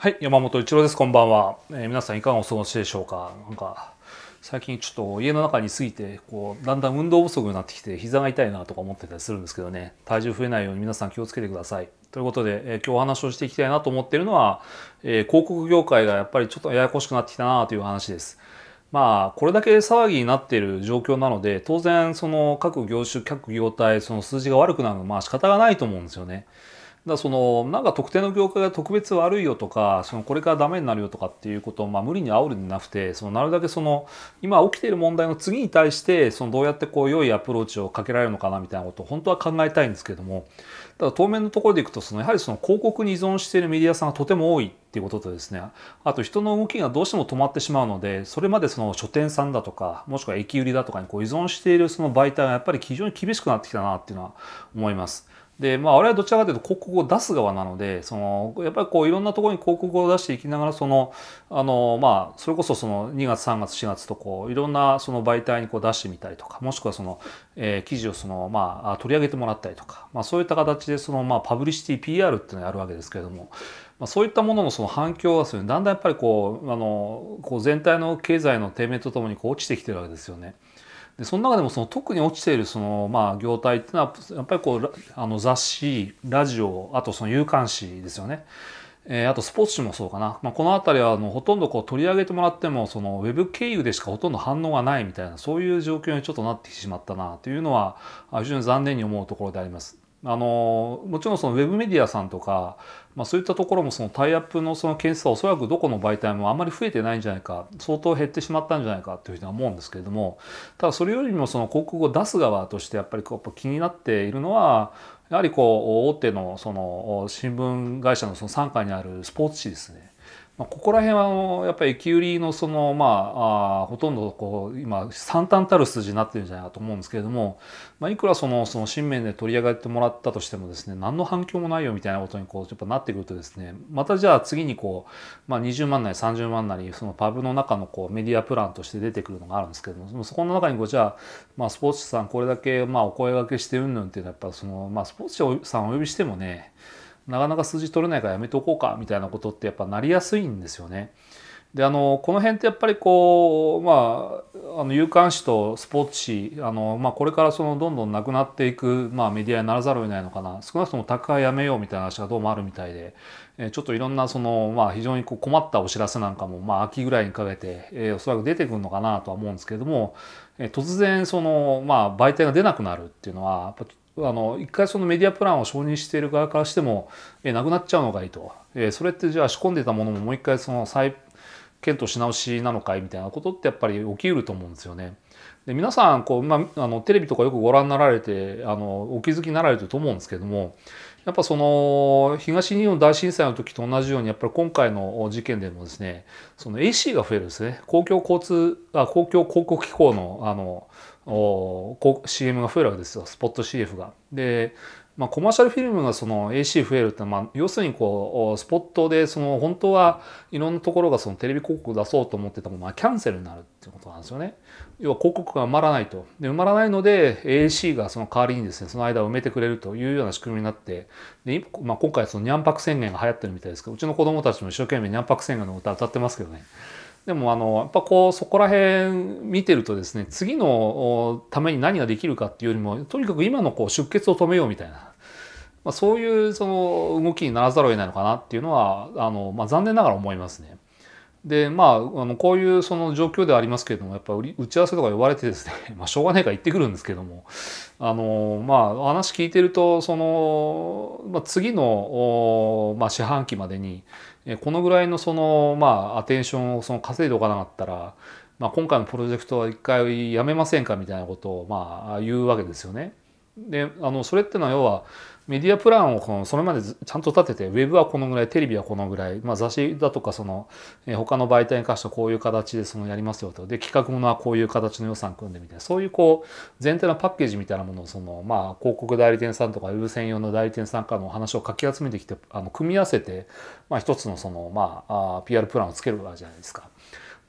はい、山本一郎です。こんばんは、えー、皆さんいかがお過ごしでしょうか。なんか最近ちょっと家の中に過ぎてこうだんだん運動不足になってきて膝が痛いなとか思ってたりするんですけどね。体重増えないように皆さん気をつけてください。ということで、えー、今日お話をしていきたいなと思っているのは、えー、広告業界がやっぱりちょっとややこしくなってきたなという話です。まあこれだけ騒ぎになっている状況なので当然その各業種各業態その数字が悪くなるのはまあ仕方がないと思うんですよね。だそのなんか特定の業界が特別悪いよとかそのこれからダメになるよとかっていうことを、まあ、無理に煽るんじゃなくてそのなるだけその今起きている問題の次に対してそのどうやってこう良いアプローチをかけられるのかなみたいなことを本当は考えたいんですけどもただ当面のところでいくとそのやはりその広告に依存しているメディアさんがとても多いっていうこととですねあと人の動きがどうしても止まってしまうのでそれまでその書店さんだとかもしくは駅売りだとかにこう依存しているその媒体がやっぱり非常に厳しくなってきたなっていうのは思います。で、まあ、我々はどちらかというと広告を出す側なので、その、やっぱりこういろんなところに広告を出していきながら、その、あの、まあ、それこそその2月、3月、4月とこう、いろんなその媒体にこう出してみたりとか、もしくはその、えー、記事をその、まあ、取り上げてもらったりとか、まあ、そういった形でそのまあパブリシティ PR っていうのをやるわけですけれども、まあ、そういったもののその反響はですねだんだんやっぱりこうあのこう全体の経済の低迷とともにこう落ちてきてるわけですよね。でその中でもその特に落ちているそのまあ業態っていうのはやっぱりこうあの雑誌ラジオあとその有刊誌ですよね。えあとスポーツ紙もそうかな、まあ、この辺りはあのほとんどこう取り上げてもらってもそのウェブ経由でしかほとんど反応がないみたいなそういう状況にちょっとなってしまったなというのは非常に残念に思うところであります。あのもちろんそのウェブメディアさんとか、まあ、そういったところもそのタイアップのその件数はおそらくどこの媒体もあんまり増えてないんじゃないか相当減ってしまったんじゃないかというふうには思うんですけれどもただそれよりもその広告を出す側としてやっぱり気になっているのはやはりこう大手のその新聞会社のその傘下にあるスポーツ紙ですねまあ、ここら辺はやっぱり駅売りのそのまああほとんどこう今惨憺たる数字になってるんじゃないかと思うんですけれども、まあ、いくらそのその新面で取り上げてもらったとしてもですね何の反響もないよみたいなことにこうやっぱなってくるとですねまたじゃあ次にこう、まあ、20万なり30万なりそのパブの中のこうメディアプランとして出てくるのがあるんですけどもそこの中にこうじゃあ、まあ、スポーツさんこれだけまあお声がけしてうんぬんっていうのはやっぱその、まあ、スポーツさんお呼びしてもねなかなか数字取れないからやめておこうかみたいなことってやっぱなりやすいんですよね。であのこの辺ってやっぱりこうまああの有刊誌とスポーツ誌あの、まあ、これからそのどんどんなくなっていく、まあ、メディアにならざるを得ないのかな少なくとも宅配やめようみたいな話がどうもあるみたいで、えちょっといろんなその、まあ、非常にこう困ったお知らせなんかも、まあ、秋ぐらいにかけて、えー、おそらく出てくるのかなとは思うんですけれども、え突然その、まあ、媒体が出なくなるっていうのはやっぱあの一回そのメディアプランを承認している側からしても、えー、なくなっちゃうのがいいと、えー、それってじゃあ仕込んでたものももう一回その再検討し直しなのかいみたいなことってやっぱり起きうると思うんですよね。で皆さんこう、まあ、あのテレビとかよくご覧になられてあのお気づきになられてると思うんですけどもやっぱその東日本大震災の時と同じようにやっぱり今回の事件でもですねその AC が増えるんですね公共交通あ公共広告機構のあのお CM が増えるわけですよスポット CF が。で、まあ、コマーシャルフィルムがその AC 増えるってまあ、要するにこうスポットでその本当はいろんなところがそのテレビ広告出そうと思ってたものがキャンセルになるってことなんですよね。要は広告が埋まらないと。で埋まらないので AC がその代わりにですねその間を埋めてくれるというような仕組みになってで、まあ、今回そのニャンパク宣言が流行ってるみたいですけどうちの子供たちも一生懸命ニャンパク宣言の歌歌ってますけどね。でもあのやっぱこうそこら辺見てるとですね次のために何ができるかっていうよりもとにかく今のこう出血を止めようみたいな、まあ、そういうその動きにならざるを得ないのかなっていうのはあの、まあ、残念ながら思いますね。でまあ、あのこういうその状況ではありますけれどもやっぱり打ち合わせとか呼ばれてですね、まあ、しょうがないから行ってくるんですけどもあの、まあ、話聞いてるとその、まあ、次の、まあ、四半期までにこのぐらいのその、まあ、アテンションをその稼いでおかなかったら、まあ、今回のプロジェクトは一回やめませんかみたいなことを、まあ、言うわけですよね。であのそれってのは要はメディアプランをこのそれまでちゃんと立てて、ウェブはこのぐらい、テレビはこのぐらい、まあ、雑誌だとかその、えー、他の媒体に関してはこういう形でそのやりますよと、で、企画ものはこういう形の予算組んでみたいな、そういうこう、全体のパッケージみたいなものをその、まあ、広告代理店さんとか、ウェブ専用の代理店さんからのお話をかき集めてきて、あの組み合わせて、まあ、一つのその、まあ、PR プランをつけるわけじゃないですか。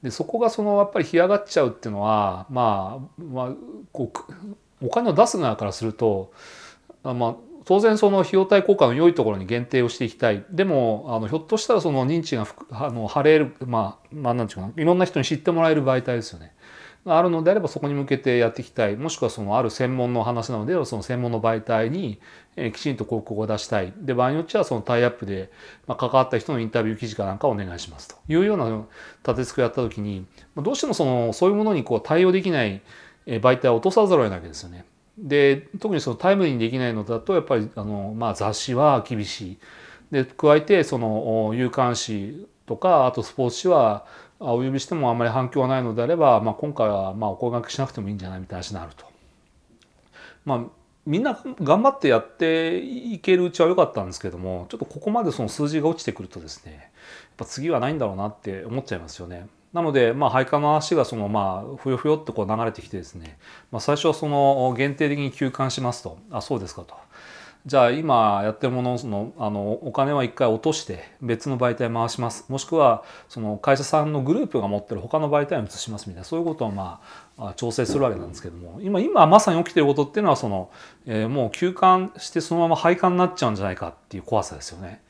でそこがそのやっぱり干上がっちゃうっていうのはまあ、まあ、こうお金を出す側からするとまあ当然その費用対効果の良いところに限定をしていきたいでもあのひょっとしたらその認知があの晴れるまあ、何て言うかいろんな人に知ってもらえる媒体ですよね。あるのであればそこに向けてやっていきたいもしくはそのある専門の話なのでその専門の媒体にきちんと広告を出したいで場合によってはそのタイアップで関わった人のインタビュー記事かなんかをお願いしますというような立て付けをやった時にどうしてもそのそういうものにこう対応できない媒体を落とさざるを得ないわけですよね。で特にそのタイムリーにできないのだとやっぱりあの、まあ、雑誌は厳しい。で加えてその有刊誌とかあとスポーツ紙はお呼びしてもあんまり反響がないのであれば、まあ、今回はまあお声がけしなくてもいいんじゃないみたいな話になると。まあみんな頑張ってやっていけるうちは良かったんですけどもちょっとここまでその数字が落ちてくるとですねやっぱ次はないんだろうなって思っちゃいますよね。なので、まあ、配管の足がその、まあ、ふよふよってこう流れてきてですね、まあ、最初はその限定的に休館しますと、あ、そうですかと。じゃあ今やってるものそのあのお金は一回落として別の媒体回しますもしくはその会社さんのグループが持ってる他の媒体に移しますみたいなそういうことをまあ調整するわけなんですけども今今まさに起きてることっていうのはその、えー、もう休館してそのまま廃管になっちゃうんじゃないかっていう怖さですよね。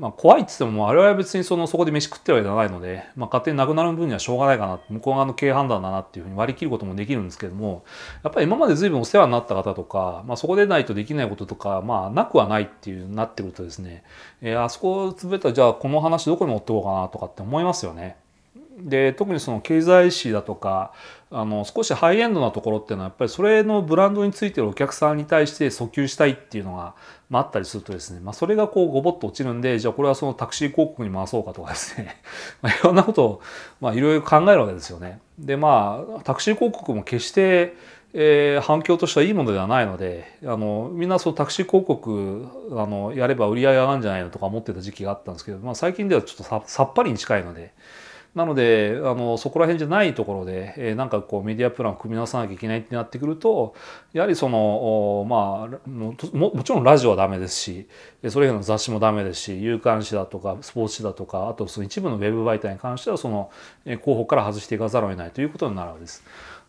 まあ、怖いっつっても、我々は別にそのそこで飯食ってはいらないので、まあ、勝手になくなる分にはしょうがないかな、向こう側の軽判断だなっていうふうに割り切ることもできるんですけども、やっぱり今まで随分お世話になった方とか、まあ、そこでないとできないこととか、まあ、なくはないっていうなってくるとですね、えー、あそこを潰れたらじゃあこの話どこに持っておこうかなとかって思いますよね。で特にその経済誌だとかあの少しハイエンドなところっていうのはやっぱりそれのブランドについてるお客さんに対して訴求したいっていうのが、まあ、あったりするとですね、まあ、それがこうごぼっと落ちるんでじゃあこれはそのタクシー広告に回そうかとかですね いろんなことを、まあ、いろいろ考えるわけですよね。でまあタクシー広告も決してえー、反響としてはいいものではないのであのみんなそうタクシー広告あのやれば売り上げ上がるんじゃないのとか思ってた時期があったんですけど、まあ、最近ではちょっとさっぱりに近いので、なのであのそこら辺じゃないところで、えー、なんかこうメディアプランを組み直さなきゃいけないってなってくるとやはりそのまあももちろんラジオはダメですしそれ以外の雑誌もダメですし有刊誌だとかスポーツ誌だとかあとその一部のウェブ媒体に関してはその広報から外していかざるを得ないということになるわけです。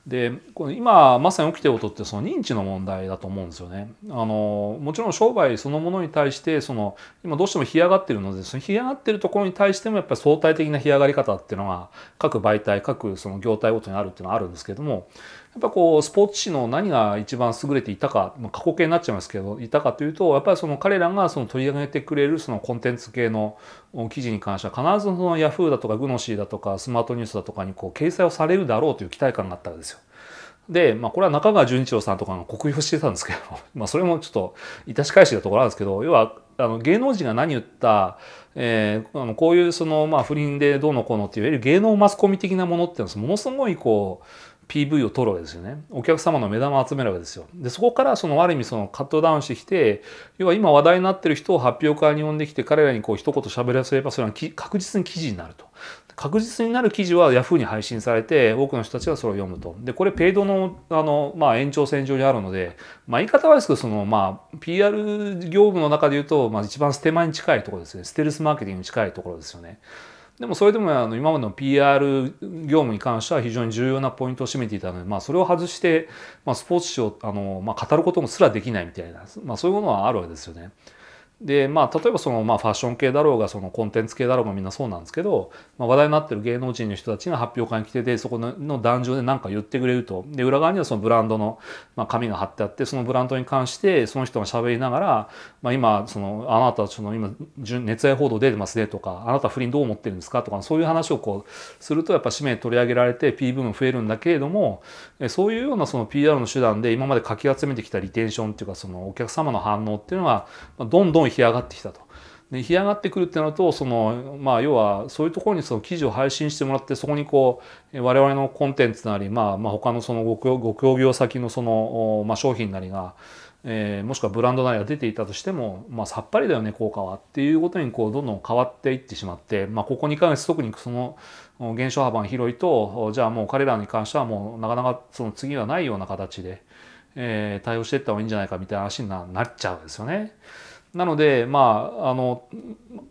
で今まさに起きてることってその認知の問題だと思うんですよね。あのもちろん商売そのものに対してその今どうしても干上がってるのでその干上がってるところに対してもやっぱり相対的な干上がり方っていうのが各媒体各その業態ごとにあるっていうのはあるんですけれどもやっぱこうスポーツ紙の何が一番優れていたか、まあ、過去形になっちゃいますけどいたかというとやっぱりその彼らがその取り上げてくれるそのコンテンツ系の記事に関しては必ずその Yahoo だとかグノシーだとかスマートニュースだとかにこう掲載をされるだろうという期待感があったんですよ。で、まあ、これは中川純一郎さんとかが酷評してたんですけど まあそれもちょっと致し返しなところなんですけど要はあの芸能人が何言った、えー、あのこういうその、まあ、不倫でどうのこうのっていいわゆる芸能マスコミ的なものっていうのはものすごいこう PV を取るわけですよね。お客様の目玉を集めるわけですよ。で、そこからそのある意味そのカットダウンしてきて、要は今話題になってる人を発表会に呼んできて、彼らにこう一言喋らせれば、それは確実に記事になると。確実になる記事は Yahoo に配信されて、多くの人たちがそれを読むと。で、これペイドの、あの、まあ、延長線上にあるので、まあ、言い方はですけど、その、まあ、PR 業務の中で言うと、まあ、一番ステマに近いところですね。ステルスマーケティングに近いところですよね。でもそれでもあの今までの PR 業務に関しては非常に重要なポイントを占めていたので、まあ、それを外して、まあ、スポーツ紙をあの、まあ、語ることもすらできないみたいな、まあ、そういうものはあるわけですよね。でまあ、例えばその、まあ、ファッション系だろうがそのコンテンツ系だろうがみんなそうなんですけど、まあ、話題になってる芸能人の人たちが発表会に来ててそこの壇上で何か言ってくれるとで裏側にはそのブランドの、まあ、紙が貼ってあってそのブランドに関してその人が喋りながら、まあ、今そのあなたその今熱愛報道出てますねとかあなた不倫どう思ってるんですかとかそういう話をこうするとやっぱ紙面取り上げられて PV も増えるんだけれどもそういうようなその PR の手段で今までかき集めてきたリテンションっていうかそのお客様の反応っていうのはどんどん干上がってきたと。で干上がってくるってなるとその、まあ、要はそういうところにその記事を配信してもらってそこにこう我々のコンテンツなり、まあ、まあ他のそのご協業先のその、まあ、商品なりが、えー、もしくはブランドなりが出ていたとしても、まあ、さっぱりだよね効果はっていうことにこうどんどん変わっていってしまって、まあ、ここ2ヶ月特にその減少幅が広いとじゃあもう彼らに関してはもうなかなかその次はないような形で、えー、対応していった方がいいんじゃないかみたいな話になっちゃうんですよね。なので、まあ、あの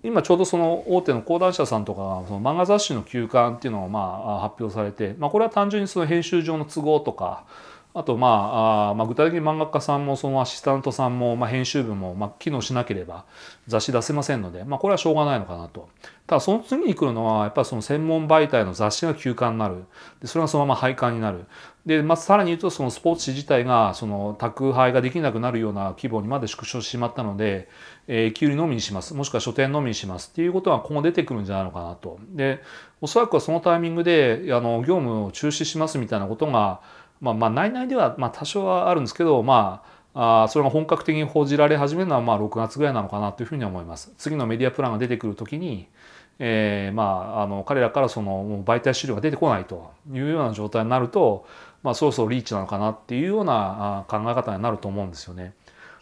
今ちょうどその大手の講談社さんとかがその漫画雑誌の休刊っていうのをまあ発表されて、まあ、これは単純にその編集上の都合とかあと、まあ、あまあ具体的に漫画家さんもそのアシスタントさんも、まあ、編集部も、まあ、機能しなければ雑誌出せませんので、まあ、これはしょうがないのかなと。ただその次に来るのはやっぱりその専門媒体の雑誌が休刊になるでそれがそのまま廃刊になるで、まあ、さらに言うとそのスポーツ紙自体がその宅配ができなくなるような規模にまで縮小してしまったので、えー、キ売りのみにしますもしくは書店のみにしますっていうことが今後出てくるんじゃないのかなとでおそらくはそのタイミングであの業務を中止しますみたいなことがまあ、まあ内々ではまあ多少はあるんですけど、まあ、あそれが本格的に報じられ始めるのはまあ6月ぐらいなのかなというふうに思います。次のメディアプランが出てくるときに、えー、まああの彼らからその媒体資料が出てこないというような状態になると、まあ、そろそろリーチなのかなっていうような考え方になると思うんですよね。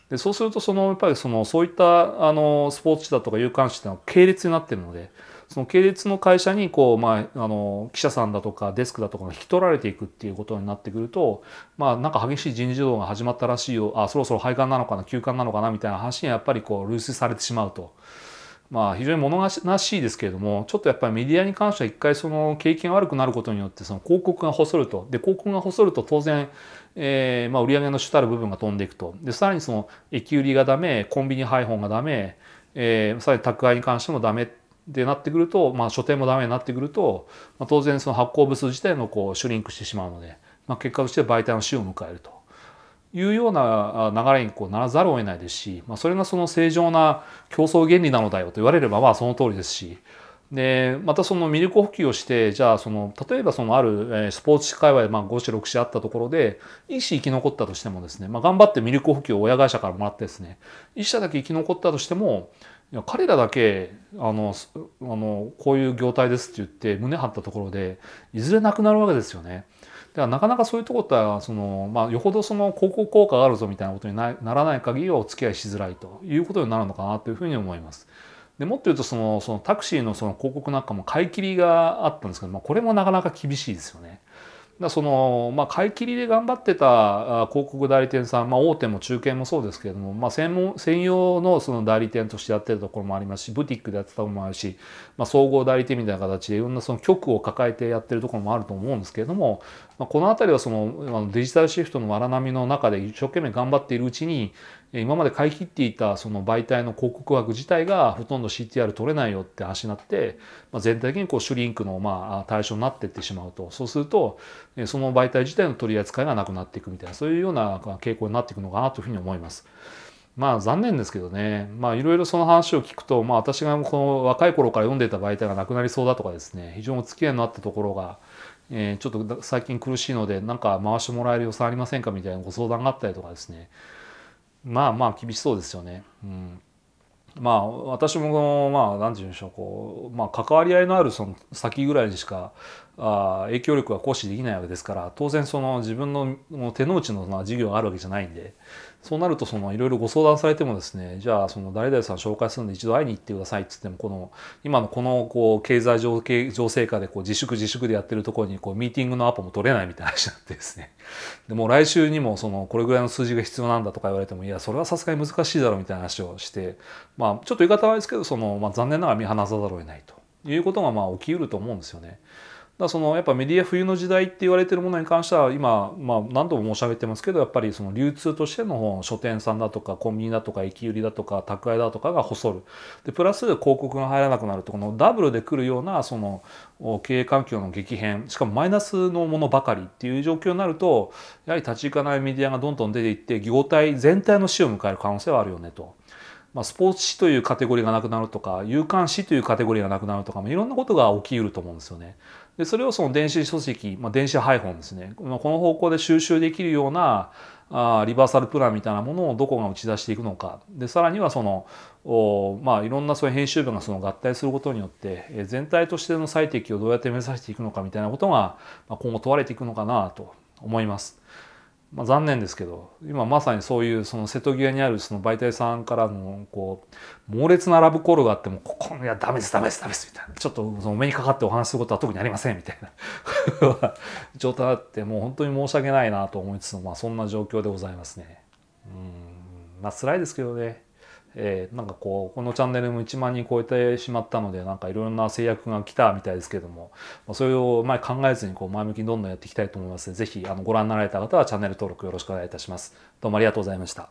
でそうするとそのやっぱりそのそういったあのスポーツ紙だとか有刊誌っていうのは系列になってるので。その系列の会社にこう、まあ、あの記者さんだとかデスクだとかが引き取られていくっていうことになってくると、まあ、なんか激しい人事異動が始まったらしいよあそろそろ廃刊なのかな休刊なのかなみたいな話にやっぱりこう類推されてしまうと。まあ、非常に物悲しいですけれどもちょっとやっぱりメディアに関しては一回その経験悪くなることによってその広告が細るとで広告が細ると当然、えーまあ、売上の主たる部分が飛んでいくとでさらにその駅売りがダメコンビニ配本がダメ、えー、さらに宅配に関してもダメっでなってくると、まあ、書店もダメになってくると、まあ、当然その発行部数自体のこうシュリンクしてしまうので、まあ、結果として媒体の死を迎えるというような流れにこうならざるを得ないですし、まあ、それがその正常な競争原理なのだよと言われればまあその通りですし。でまたそのミルク補給をしてじゃあその例えばそのあるスポーツ界隈でまあ5種6種あったところで1種生き残ったとしてもですね、まあ、頑張ってミルク補給を親会社からもらってですね1社だけ生き残ったとしてもいや彼らだけあのあのこういう業態ですって言って胸張ったところでいずれなくなるわけですよね。だからなかなかそういうとこってはその、まあ、よほどその広告効果があるぞみたいなことにならない限りはお付き合いしづらいということになるのかなというふうに思います。でもっと言うとそのそのタクシーのその広告なんかも買い切りがあったんですけど、まあ、これもなかなか厳しいですよね。だその、まあ、買い切りで頑張ってた広告代理店さん、まあ、大手も中堅もそうですけれども、まあ、専門専用のその代理店としてやってるところもありますしブティックでやってたところもあるし、まあ、総合代理店みたいな形でいろんなその局を抱えてやってるところもあると思うんですけれども、まあ、この辺りはそのデジタルシフトの荒波の中で一生懸命頑張っているうちに、今まで買い切っていたその媒体の広告枠自体がほとんど CTR 取れないよって話になって、まあ、全体的にこうシュリンクのまあ対象になっていってしまうとそうするとその媒体自体の取り扱いがなくなっていくみたいなそういうような傾向になっていくのかなというふうに思います。まあ残念ですけどね、まあいろいろその話を聞くと、まあ私がこの若い頃から読んでた媒体がなくなりそうだとかですね、非常にお付き合いのあったところが、えー、ちょっと最近苦しいので、なんか回してもらえる予算ありませんかみたいなご相談があったりとかですね、まあまあ厳しそうですよね。うんまあ、私もまあ何て言うんでしょうこう、まあ、関わり合いのあるその先ぐらいにしかあ影響力は行使できないわけですから当然その自分の手の内の事業があるわけじゃないんでそうなるとそのいろいろご相談されてもですねじゃあその誰々さん紹介するんで一度会いに行ってくださいっつってもこの今のこのこう経済情情勢下でこう自粛自粛でやってるところにこうミーティングのアポも取れないみたいな話になってですね でも来週にもそのこれぐらいの数字が必要なんだとか言われてもいやそれはさすがに難しいだろうみたいな話をしてまあちょっと言い方はあれですけどその、まあ、残念ながら見放さざるを得ないということがまあ起きうると思うんですよね。だそのやっぱメディア冬の時代って言われてるものに関しては今、まあ、何度も申し上げてますけどやっぱりその流通としての書店さんだとかコンビニだとか駅売りだとか宅配だとかが細るでプラス広告が入らなくなるとこのダブルで来るようなその経営環境の激変しかもマイナスのものばかりっていう状況になるとやはり立ち行かないメディアがどんどん出ていって業態全体の死を迎える可能性はあるよねと。まあ、スポーツ紙というカテゴリーがなくなるとか有刊紙というカテゴリーがなくなるとか、まあ、いろんなことが起きうると思うんですよね。でそれをその電子書籍、まあ、電子配本ですね、まあ、この方向で収集できるようなあリバーサルプランみたいなものをどこが打ち出していくのかでさらにはそのお、まあ、いろんなそういう編集部がその合体することによって、え全体としての最適をどうやって目指していくのかみたいなことが、まあ、今後問われていくのかなと思います。まあ、残念ですけど今まさにそういうその瀬戸際にあるその媒体さんからのこう猛烈なラブコールがあっても「ここにはダメですダメですダメです」みたいなちょっとその目にかかってお話することは特にありませんみたいな 状態あってもう本当に申し訳ないなと思いつつまあ、そんな状況でございますね。うんまあ辛いですけどねえー、なんかこうこのチャンネルも1万人超えてしまったのでなんかいろんな制約が来たみたいですけども、まあ、それを前考えずにこう前向きにどんどんやっていきたいと思いますので是非ご覧になられた方はチャンネル登録よろしくお願いいたします。どうもありがとうございました。